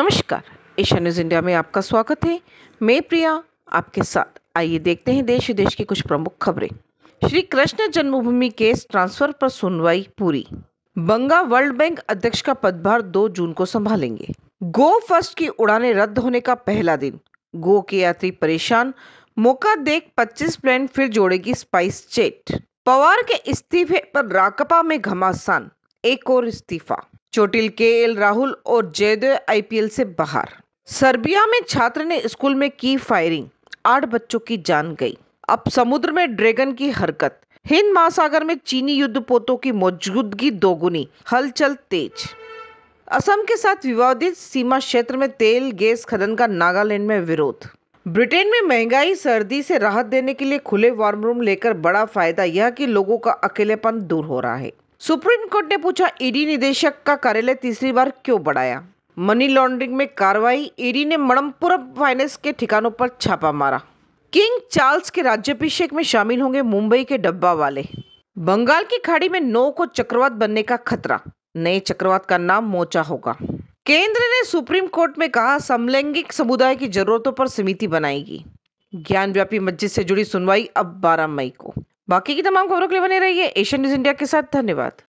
नमस्कार Asia news India में आपका स्वागत है मैं प्रिया आपके साथ आइए देखते हैं देश विदेश की कुछ प्रमुख खबरें श्री कृष्ण जन्मभूमि केस ट्रांसफर पर सुनवाई पूरी बंगा वर्ल्ड बैंक अध्यक्ष का पदभार 2 जून को संभालेंगे गो फर्स्ट की उड़ानें रद्द होने का पहला दिन गो के यात्री परेशान मौका देख 25 प्लेन फिर जोड़ेगी स्पाइस चेट पवार के इस्तीफे पर राकपा में घमासान एक और इस्तीफा चोटिल के एल राहुल और जयदेव आईपीएल से बाहर सर्बिया में छात्र ने स्कूल में की फायरिंग आठ बच्चों की जान गई अब समुद्र में ड्रैगन की हरकत हिंद महासागर में चीनी युद्ध पोतों की मौजूदगी दोगुनी हलचल तेज असम के साथ विवादित सीमा क्षेत्र में तेल गैस खनन का नागालैंड में विरोध ब्रिटेन में महंगाई सर्दी से राहत देने के लिए खुले वार्म रूम लेकर बड़ा फायदा यह कि लोगों का अकेलेपन दूर हो रहा है सुप्रीम कोर्ट ने पूछा ईडी निदेशक का कार्यालय तीसरी बार क्यों बढ़ाया मनी लॉन्ड्रिंग में कार्रवाई ईडी ने मणमपुरम फाइनेंस के ठिकानों पर छापा मारा किंग चार्ल्स के राज्यभिषेक में शामिल होंगे मुंबई के डब्बा वाले बंगाल की खाड़ी में नौ को चक्रवात बनने का खतरा नए चक्रवात का नाम मोचा होगा केंद्र ने सुप्रीम कोर्ट में कहा समलैंगिक समुदाय की जरूरतों पर समिति बनाएगी ज्ञान व्यापी मस्जिद से जुड़ी सुनवाई अब 12 मई को बाकी की तमाम खबरों के लिए बने रहिए एशियन न्यूज़ इंडिया के साथ धन्यवाद